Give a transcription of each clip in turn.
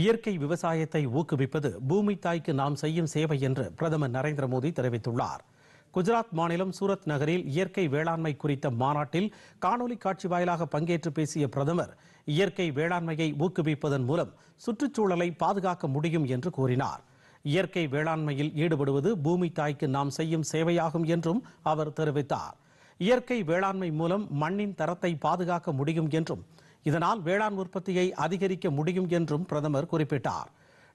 இயற்கை விவசாயத்தை ஊக்குவிப்பது பூமி தாய்க்கு நாம் செய்யும் சேவை என்று பிரதமர் நரேந்திர மோடி தெரிவித்துள்ளார் குஜராத் மாநிலம் சூரத் நகரில் இயற்கை வேளாண்மை குறித்த மாநாட்டில் காணொலி காட்சி வாயிலாக பங்கேற்று பேசிய பிரதமர் இயற்கை வேளாண்மையை ஊக்குவிப்பதன் மூலம் சுற்றுச்சூழலை பாதுகாக்க முடியும் என்று கூறினார் இயற்கை வேளாண்மையில் ஈடுபடுவது பூமி தாய்க்கு நாம் செய்யும் சேவையாகும் என்றும் அவர் தெரிவித்தார் இயற்கை வேளாண்மை மூலம் மண்ணின் தரத்தை பாதுகாக்க முடியும் என்றும் இதனால் வேளாண் உற்பத்தியை அதிகரிக்க முடியும் என்றும் பிரதமர் குறிப்பிட்டார்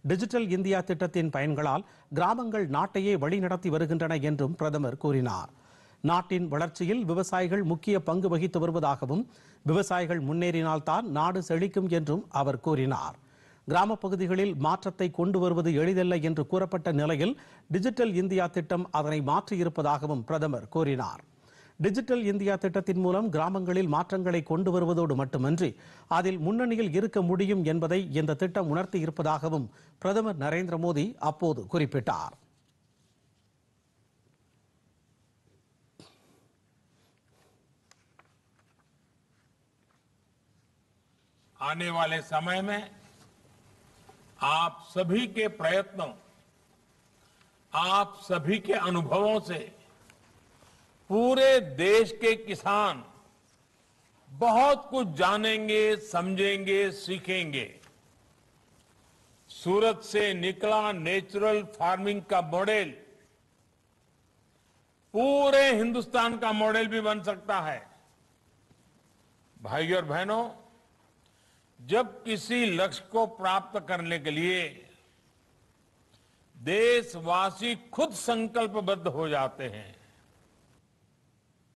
டிஜிட்டல் இந்தியா திட்டத்தின் பயன்களால் கிராமங்கள் நாட்டையே வழிநடத்தி வருகின்றன என்றும் பிரதமர் கூறினார் நாட்டின் வளர்ச்சியில் விவசாயிகள் முக்கிய பங்கு வகித்து வருவதாகவும் விவசாயிகள் முன்னேறினால்தான் நாடு செழிக்கும் என்றும் அவர் கூறினார் கிராமப் பகுதிகளில் மாற்றத்தை கொண்டு வருவது எளிதல்ல என்று கூறப்பட்ட நிலையில் டிஜிட்டல் இந்தியா திட்டம் அதனை மாற்றியிருப்பதாகவும் பிரதமர் கூறினார் டிஜிட்டல் இந்தியா திட்டத்தின் மூலம் கிராமங்களில் மாற்றங்களை கொண்டு வருவதோடு மட்டுமன்றி அதில் முன்னணியில் இருக்க முடியும் என்பதை இந்த திட்டம் உணர்த்தி இருப்பதாகவும் பிரதமர் நரேந்திர மோடி அப்போது குறிப்பிட்டார் आने वाले समय में आप सभी के प्रयत्नों आप सभी के अनुभवों से पूरे देश के किसान बहुत कुछ जानेंगे समझेंगे सीखेंगे सूरत से निकला नेचुरल फार्मिंग का मॉडल पूरे हिंदुस्तान का मॉडल भी बन सकता है भाइयों और बहनों जब किसी लक्ष्य को प्राप्त करने के लिए देशवासी खुद संकल्पबद्ध हो जाते हैं